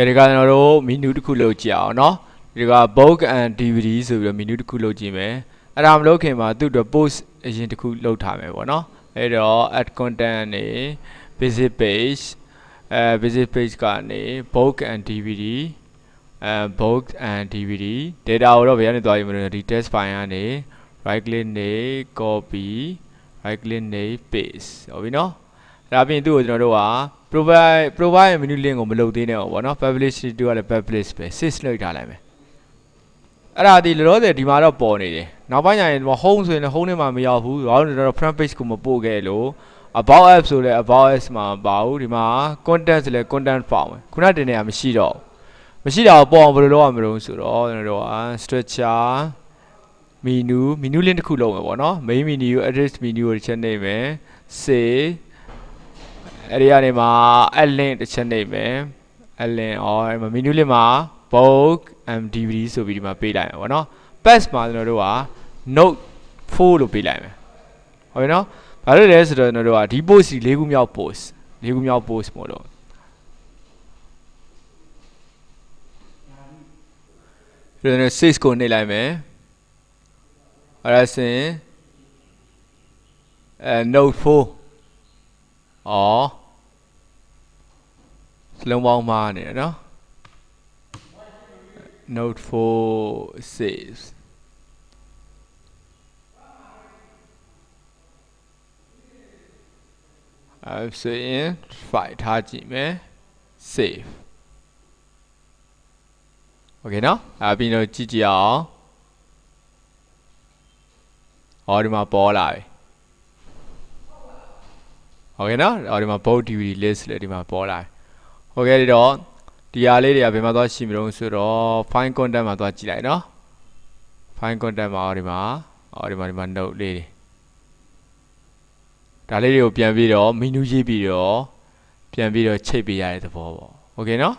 ဲဒီကကျွန်တော်တို့ menu တစ်ခုလောက်ကြည့်အောင်เนาะဒီက bulk and dvd ဆိုပြီးတော့ menu တစ်ခုလောက်ကြည့်မယ်အဲ့ဒါမလုပ်ခင်မှာသူ့အတွက် post အရင်တစ်ခုလောက်ထားမယ်ပေါ့เนาะအဲ့တော့ add content နေ visit page အဲ visit page ကနေ bulk and dvd အဲ bulk and dvd data ကိုတော့ဘယ်ကနေသွားရမလဲဒီ test file ကနေ right click နေ copy right click နေ paste ဟုတ်ပြီเนาะဒါပြင်သူ့ကိုကျွန်တော်တို့က provide provide menu link ကိုမလုပ်သေးနဲ့ဟောပေါ့နော် publish to ကလည်း publish ပဲ sys လိုက်ထားလိုက်မယ်အဲ့ဒါဒီလောလောဆယ်ဒီမှာတော့ပေါ်နေတယ်နောက်ပိုင်းညာရင်ဒီမှာ home ဆိုရင်လည်း home နဲ့မှမရောက်ဘူးဘာလို့လဲဆိုတော့ front page ကိုမပို့ခဲ့လို့ about app ဆိုလဲ about app မှာမပါဘူးဒီမှာ content ဆိုလဲ content form ခုနတင်နေတာမရှိတော့မရှိတာကိုပေါ်အောင်ဘယ်လိုလုပ်ရမလို့ဆိုတော့ကျွန်တော်တို့က structure menu menu link တစ်ခုလုပ်မယ်ပေါ့နော် main menu address menu ကိုတစ်ချက်နေမယ် save အဲ့ဒီကနေမှာအလင်းတစ်ချက်နေမယ်အလင်း or မီနူးလေးမှာ bulk mdb ဆိုပြီးဒီမှာပေးလိုက်မှာပေါ့နော် pass မှာကျွန်တော်တို့က note 4လို့ပေးလိုက်မယ်ဟုတ်ပြီနော်ဘာလို့လဲဆိုတော့ကျွန်တော်တို့ကဒီ post ၄ခုမြောက် post ၄ခုမြောက် post မို့လို့ကျွန်တော်6ကိုနှိပ်လိုက်မယ်အဲ့ဒါဆင်အဲ note 4 or လုံးပေါင်းမားနေတယ်နော် note 4 saves အဲဆိုရင် file ထားကြည့်မယ် save โอเคเนาะအဲပြီးတော့ကြည့်ကြည့်အောင်ဟောဒီမှာပေါ်လာပြီโอเคเนาะဟောဒီမှာ boat dvd list လေဒီမှာပေါ်လာပြီဟုတ်ကဲ့ဒီတော့ဒီဟာလေးတွေကဘယ်မှာသွားရှိမလို့ဆိုတော့ fine content မှာသွားကြည့်လိုက်နော် fine content မှာဒီမှာအော်ဒီမှာဒီမှာ note လေးတွေဒါလေးတွေကိုပြန်ပြီးတော့ menu ရေးပြီးတော့ပြန်ပြီးတော့ချိန်ပေးရတဲ့သဘောပေါ့โอเคเนาะ